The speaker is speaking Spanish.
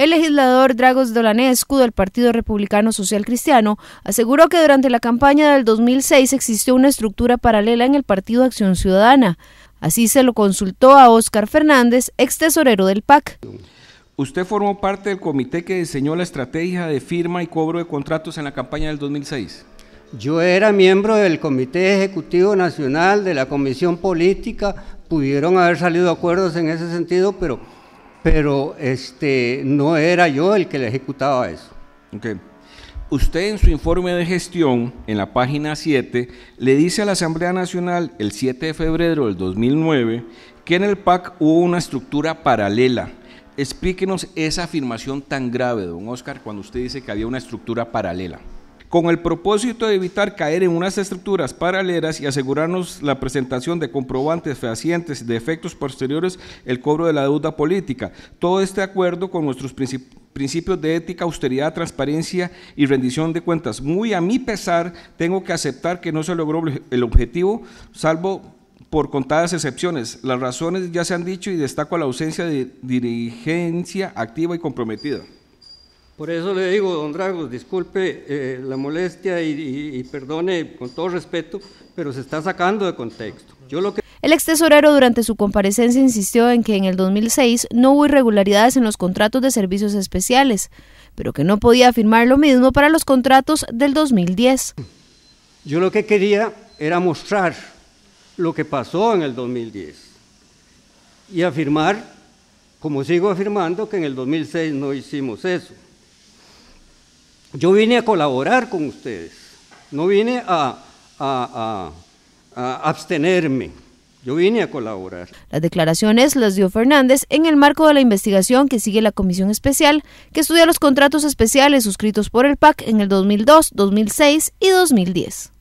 El legislador Dragos Dolanescu del Partido Republicano Social Cristiano aseguró que durante la campaña del 2006 existió una estructura paralela en el Partido Acción Ciudadana. Así se lo consultó a Óscar Fernández, ex tesorero del PAC. Usted formó parte del comité que diseñó la estrategia de firma y cobro de contratos en la campaña del 2006. Yo era miembro del Comité Ejecutivo Nacional, de la Comisión Política, pudieron haber salido acuerdos en ese sentido, pero pero este, no era yo el que le ejecutaba eso. Usted en su informe de gestión, en la página 7, le dice a la Asamblea Nacional el 7 de febrero del 2009 que en el PAC hubo una estructura paralela. Explíquenos esa afirmación tan grave, don Oscar, cuando usted dice que había una estructura paralela con el propósito de evitar caer en unas estructuras paralelas y asegurarnos la presentación de comprobantes fehacientes de efectos posteriores el cobro de la deuda política. Todo este acuerdo con nuestros principios principios de ética, austeridad, transparencia y rendición de cuentas. Muy a mi pesar, tengo que aceptar que no se logró el objetivo, salvo por contadas excepciones. Las razones ya se han dicho y destaco la ausencia de dirigencia activa y comprometida. Por eso le digo, don Dragos, disculpe eh, la molestia y, perdone con todo respeto, pero se está sacando de contexto. Yo lo el ex tesorero durante su comparecencia insistió en que en el 2006 no hubo irregularidades en los contratos de servicios especiales, pero que no podía afirmar lo mismo para los contratos del 2010. Yo lo que quería era mostrar lo que pasó en el 2010 y afirmar, como sigo afirmando, que en el 2006 no hicimos eso yo vine a colaborar con ustedes, no vine a, a, abstenerme. Yo vine a colaborar. Las declaraciones las dio Fernández en el marco de la investigación que sigue la Comisión Especial, que estudia los contratos especiales suscritos por el PAC en el 2002, 2006 y 2010.